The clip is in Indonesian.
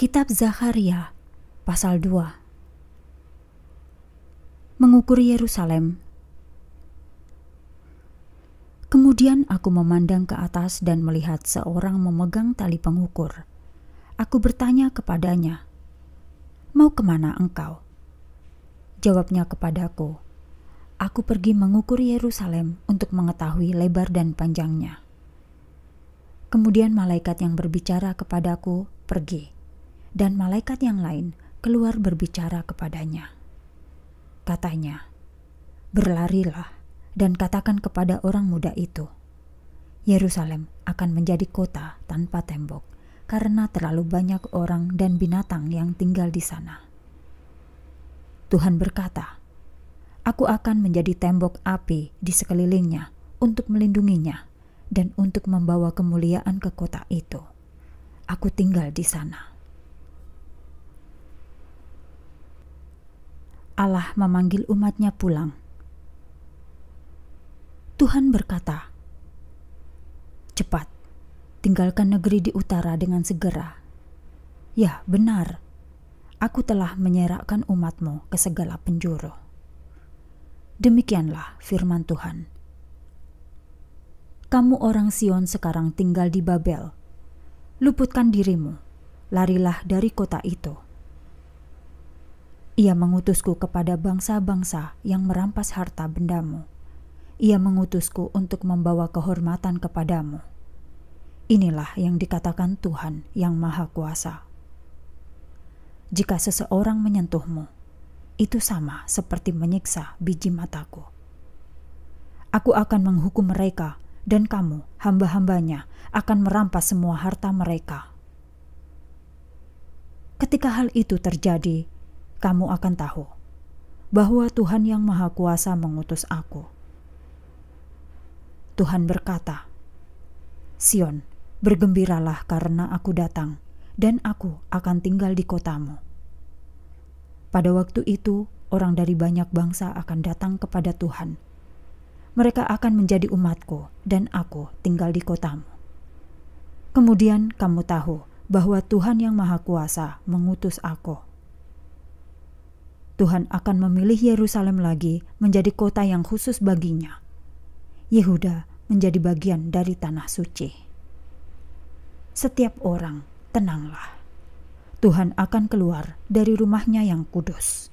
Kitab Zakaria pasal 2 Mengukur Yerusalem Kemudian aku memandang ke atas dan melihat seorang memegang tali pengukur. Aku bertanya kepadanya, Mau kemana engkau? Jawabnya kepadaku, Aku pergi mengukur Yerusalem untuk mengetahui lebar dan panjangnya. Kemudian malaikat yang berbicara kepadaku pergi dan malaikat yang lain keluar berbicara kepadanya. Katanya, "Berlarilah dan katakan kepada orang muda itu, Yerusalem akan menjadi kota tanpa tembok karena terlalu banyak orang dan binatang yang tinggal di sana." Tuhan berkata, "Aku akan menjadi tembok api di sekelilingnya untuk melindunginya dan untuk membawa kemuliaan ke kota itu. Aku tinggal di sana." Allah memanggil umatnya pulang. Tuhan berkata, Cepat, tinggalkan negeri di utara dengan segera. Ya, benar, aku telah menyerahkan umatmu ke segala penjuru. Demikianlah firman Tuhan. Kamu orang Sion sekarang tinggal di Babel. Luputkan dirimu, larilah dari kota itu.' Ia mengutusku kepada bangsa-bangsa yang merampas harta bendamu. Ia mengutusku untuk membawa kehormatan kepadamu. Inilah yang dikatakan Tuhan yang Maha Kuasa. Jika seseorang menyentuhmu, itu sama seperti menyiksa biji mataku. Aku akan menghukum mereka, dan kamu, hamba-hambanya, akan merampas semua harta mereka. Ketika hal itu terjadi, kamu akan tahu bahwa Tuhan yang Maha Kuasa mengutus aku. Tuhan berkata, "Sion, bergembiralah karena aku datang, dan aku akan tinggal di kotamu." Pada waktu itu, orang dari banyak bangsa akan datang kepada Tuhan. Mereka akan menjadi umatku, dan aku tinggal di kotamu. Kemudian kamu tahu bahwa Tuhan yang Maha Kuasa mengutus aku Tuhan akan memilih Yerusalem lagi menjadi kota yang khusus baginya. Yehuda menjadi bagian dari tanah suci. Setiap orang, tenanglah. Tuhan akan keluar dari rumahnya yang kudus.